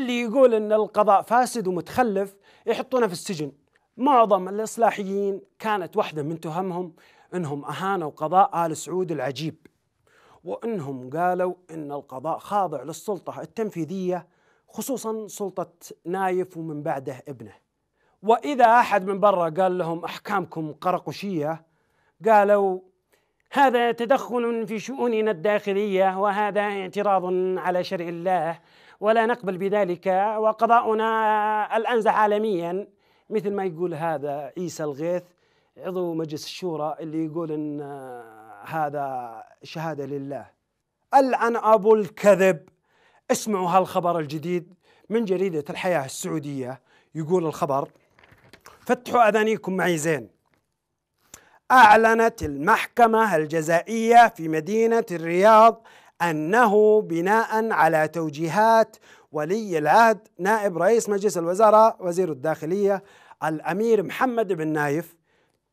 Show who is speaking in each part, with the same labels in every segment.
Speaker 1: اللي يقول ان القضاء فاسد ومتخلف يحطونه في السجن معظم الاصلاحيين كانت واحده من تهمهم انهم اهانوا قضاء ال سعود العجيب وانهم قالوا ان القضاء خاضع للسلطه التنفيذيه خصوصا سلطه نايف ومن بعده ابنه واذا احد من برا قال لهم احكامكم قرقشيه قالوا هذا تدخل في شؤوننا الداخليه وهذا اعتراض على شرع الله ولا نقبل بذلك وقضاؤنا الانزع عالميا مثل ما يقول هذا عيسى الغيث عضو مجلس الشورى اللي يقول ان هذا شهاده لله العن ابو الكذب اسمعوا هالخبر الجديد من جريده الحياه السعوديه يقول الخبر فتحوا اذانيكم معي زين أعلنت المحكمة الجزائية في مدينة الرياض أنه بناء على توجيهات ولي العهد نائب رئيس مجلس الوزراء وزير الداخلية الأمير محمد بن نايف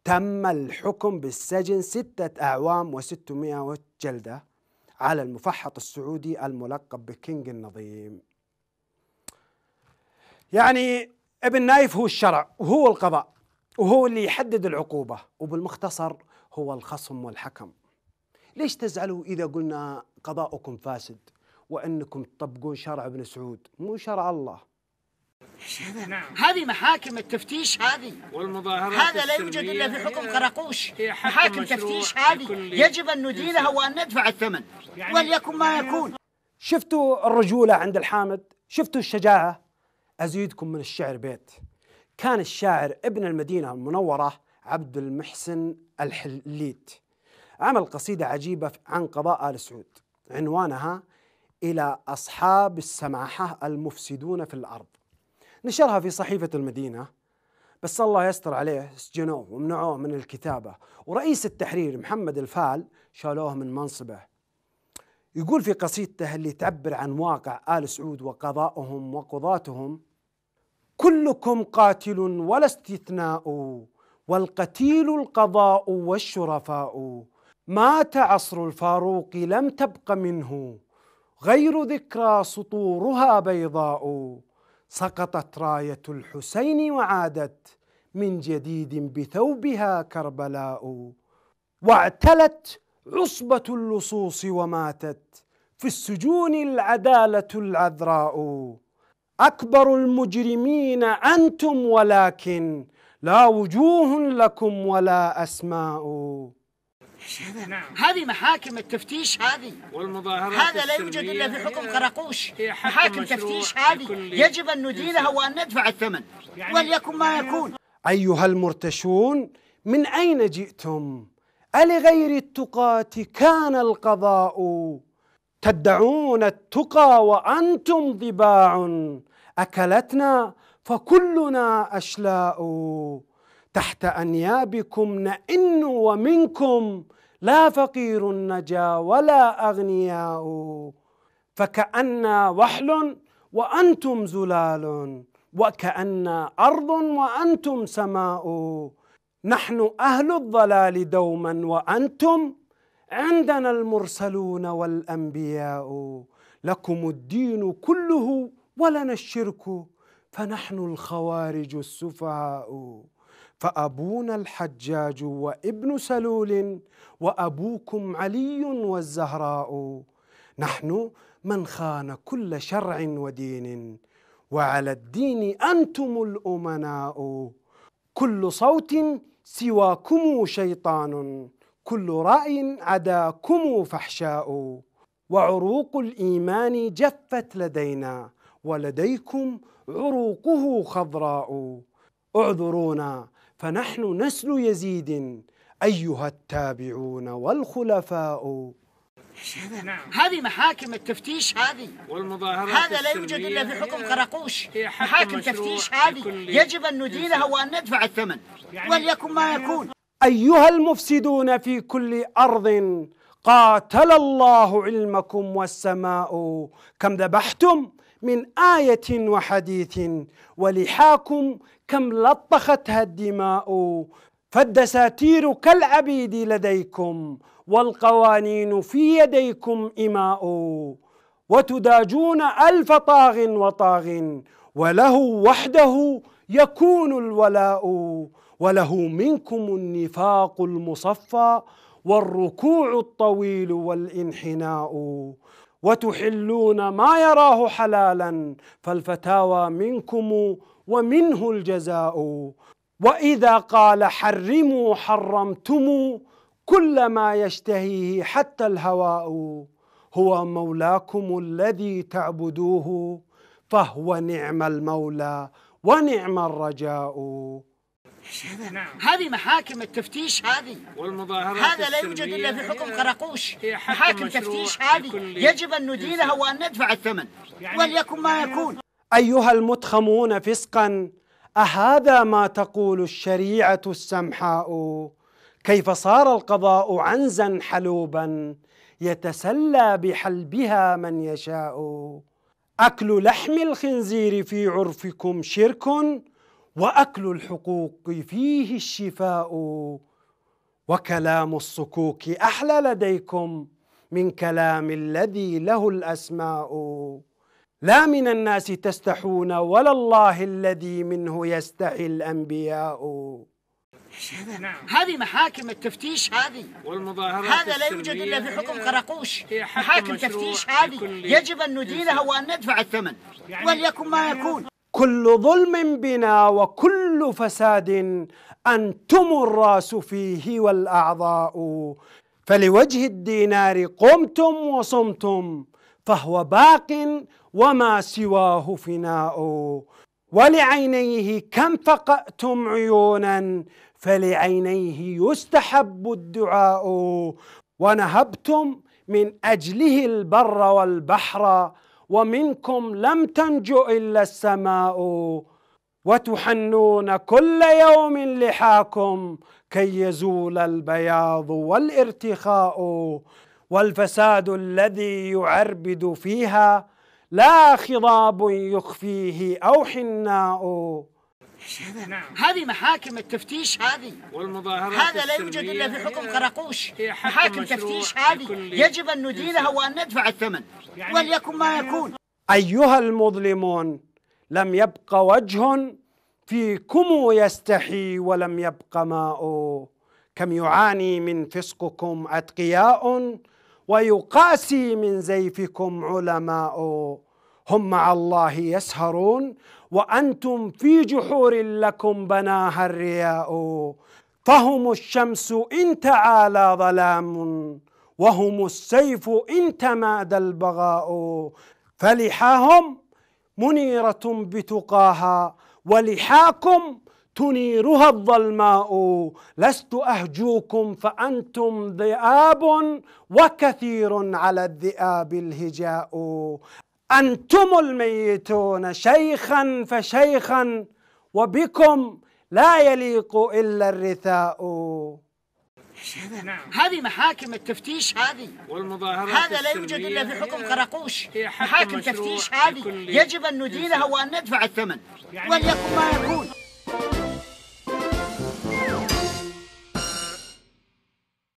Speaker 1: تم الحكم بالسجن ستة أعوام وستمائة جلدة على المفحط السعودي الملقب بكينج النظيم يعني ابن نايف هو الشرع وهو القضاء وهو اللي يحدد العقوبة وبالمختصر هو الخصم والحكم ليش تزعلوا إذا قلنا قضاؤكم فاسد وأنكم تطبقون شرع ابن سعود مو
Speaker 2: شرع الله نعم. هذه محاكم التفتيش هذه والمظاهرات هذا لا يوجد الا في حكم قرقوش محاكم تفتيش هذه يجب ان ندينها وان ندفع الثمن يعني وليكن ما يعني يكون
Speaker 1: شفتوا الرجوله عند الحامد شفتوا الشجاعه ازيدكم من الشعر بيت كان الشاعر ابن المدينة المنورة عبد المحسن الحليت عمل قصيدة عجيبة عن قضاء آل سعود عنوانها إلى أصحاب السماحة المفسدون في الأرض نشرها في صحيفة المدينة بس الله يستر عليه سجنوه ومنعوه من الكتابة ورئيس التحرير محمد الفال شالوه من منصبه يقول في قصيدته اللي تعبر عن واقع آل سعود وقضائهم وقضاتهم كلكم قاتل ولا استثناء والقتيل القضاء والشرفاء مات عصر الفاروق لم تبق منه غير ذكرى سطورها بيضاء سقطت رايه الحسين وعادت من جديد بثوبها كربلاء واعتلت عصبه اللصوص وماتت في السجون العداله العذراء اكبر المجرمين انتم ولكن لا وجوه لكم ولا اسماء
Speaker 2: نعم. هذه محاكم التفتيش هذه والمظاهرات هذا لا يوجد الا في حكم قرقوش محاكم تفتيش هذه يجب ان ندينها وان ندفع الثمن يعني وليكن ما يعني يكون
Speaker 1: ايها المرتشون من اين جئتم الغير التقاة كان القضاء تدعون التقى وانتم ضباع اكلتنا فكلنا اشلاء تحت انيابكم نئن ومنكم لا فقير نجا ولا اغنياء فكأنا وحل وانتم زلال وكأنا ارض وانتم سماء نحن اهل الضلال دوما وانتم عندنا المرسلون والانبياء لكم الدين كله ولنا الشرك فنحن الخوارج السفهاء فأبونا الحجاج وابن سلول وأبوكم علي والزهراء نحن من خان كل شرع ودين وعلى الدين أنتم الأمناء كل صوت سواكم شيطان كل رأي عداكم فحشاء وعروق الإيمان جفت لدينا ولديكم عروقه خضراء اعذرونا فنحن نسل يزيد أيها التابعون والخلفاء
Speaker 2: نعم. هذه محاكم التفتيش هذه والمظاهرات هذا لا يوجد الا في حكم قرقوش محاكم تفتيش هذه يجب ان ندينها وان ندفع الثمن يعني وليكن ما يعني يكون
Speaker 1: ايها المفسدون في كل ارض قاتل الله علمكم والسماء كم ذبحتم من آية وحديث ولحاكم كم لطختها الدماء فالدساتير كالعبيد لديكم والقوانين في يديكم إماء وتداجون ألف طاغ وطاغ وله وحده يكون الولاء وله منكم النفاق المصفى والركوع الطويل والانحناء وتحلون ما يراه حلالا فالفتاوى منكم ومنه الجزاء واذا قال حرموا حرمتم كل ما يشتهيه حتى الهواء هو مولاكم الذي تعبدوه فهو نعم المولى ونعم الرجاء
Speaker 2: ايش هذا؟ نعم. هذه محاكم التفتيش هذه والمظاهرات هذا لا يوجد الا في حكم قرقوش محاكم تفتيش هذه يجب ان ندينها وان ندفع الثمن يعني وليكن ما يعني يكون
Speaker 1: ايها المتخمون فسقا اهذا ما تقول الشريعه السمحاء كيف صار القضاء عنزا حلوبا يتسلى بحلبها من يشاء اكل لحم الخنزير في عرفكم شرك واكل الحقوق فيه الشفاء وكلام الصكوك احلى لديكم من كلام الذي له الاسماء لا من الناس تستحون ولا الله الذي منه يستحي الانبياء
Speaker 2: نعم. هذه محاكم التفتيش هذه والمظاهرات هذا لا يوجد الا في حكم قرقوش محاكم تفتيش هذه يجب ان ندينها وان ندفع الثمن يعني وليكن ما يعني يكون
Speaker 1: كل ظلم بنا وكل فساد انتم الراس فيه والاعضاء فلوجه الدينار قمتم وصمتم فهو باق وما سواه فناء ولعينيه كم فقأتم عيونا فلعينيه يستحب الدعاء ونهبتم من أجله البر والبحر ومنكم لم تنجو إلا السماء وتحنون كل يوم لحاكم كي يزول البياض والارتخاء والفساد الذي يعربد فيها لا خضاب يخفيه أو حناء
Speaker 2: نعم. هذه محاكم التفتيش هذه والمظاهرات هذا لا يوجد الا في حكم قرقوش محاكم تفتيش هذه يجب ان ندينها وان ندفع الثمن يعني وليكن ما يعني يكون
Speaker 1: ايها المظلمون لم يبق وجه فيكم يستحي ولم يبق ماء كم يعاني من فسقكم اتقياء ويقاسي من زيفكم علماء هم مع الله يسهرون وأنتم في جحور لكم بناها الرياء فهم الشمس إن تعالى ظلام وهم السيف إن تمادى البغاء فلحاهم منيرة بتقاها ولحاكم تنيرها الظلماء لست أهجوكم فأنتم ذئاب وكثير على الذئاب الهجاء أنتم الميتون شيخا فشيخا وبكم لا يليق إلا الرثاء
Speaker 2: نعم. هذه محاكم التفتيش هذه والمظاهرات هذا لا يوجد الا في حكم قرقوش محاكم تفتيش هذه يجب ان ندينها وان ندفع الثمن يعني وليكن ما يكون